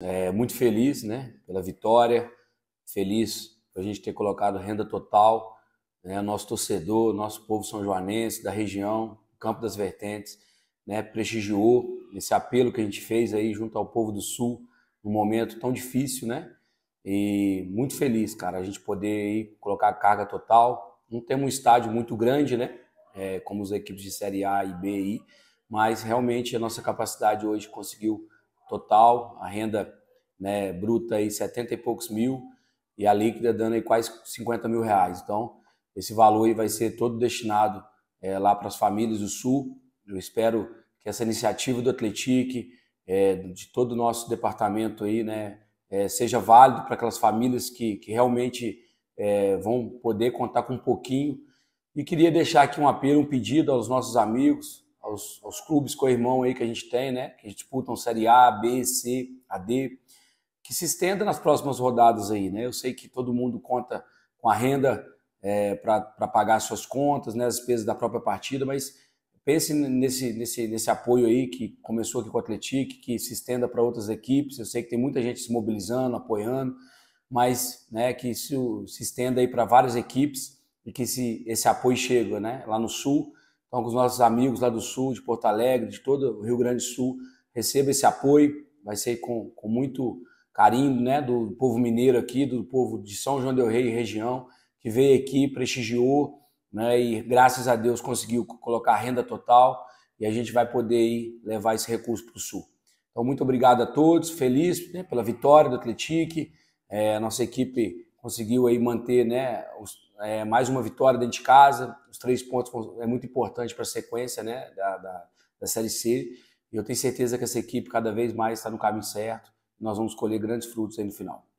É, muito feliz né, pela vitória, feliz por a gente ter colocado renda total, né, nosso torcedor, nosso povo são joanense, da região, Campo das Vertentes, né, prestigiou esse apelo que a gente fez aí junto ao povo do Sul, num momento tão difícil, né? E muito feliz, cara, a gente poder aí colocar a carga total. Não temos um estádio muito grande, né? É, como as equipes de Série A e B, aí, mas realmente a nossa capacidade hoje conseguiu total, a renda né, bruta aí 70 e poucos mil e a líquida dando aí quase 50 mil reais. Então, esse valor aí vai ser todo destinado é, lá para as famílias do Sul. Eu espero que essa iniciativa do Atletique, é, de todo o nosso departamento aí, né, é, seja válido para aquelas famílias que, que realmente vão poder contar com um pouquinho. E queria deixar aqui um apelo, um pedido aos nossos amigos, aos, aos clubes co-irmão aí que a gente tem, né? Que disputam Série A, B, C, AD, que se estenda nas próximas rodadas aí, né? Eu sei que todo mundo conta com a renda é, para pagar suas contas, né? As despesas da própria partida, mas pense nesse, nesse, nesse apoio aí que começou aqui com o Atlético, que se estenda para outras equipes. Eu sei que tem muita gente se mobilizando, apoiando, mas né, que isso se estenda aí para várias equipes e que esse, esse apoio chega, né? Lá no Sul então, com os nossos amigos lá do Sul, de Porto Alegre, de todo o Rio Grande do Sul, receba esse apoio. Vai ser com, com muito carinho né, do povo mineiro aqui, do povo de São João del Rei e região, que veio aqui, prestigiou, né, e graças a Deus conseguiu colocar renda total e a gente vai poder ir levar esse recurso para o Sul. Então, muito obrigado a todos, feliz né, pela vitória do Atletique, é, a nossa equipe conseguiu aí manter né, os, é, mais uma vitória dentro de casa. Os três pontos é muito importante para a sequência né, da, da, da Série C. E eu tenho certeza que essa equipe cada vez mais está no caminho certo. Nós vamos colher grandes frutos aí no final.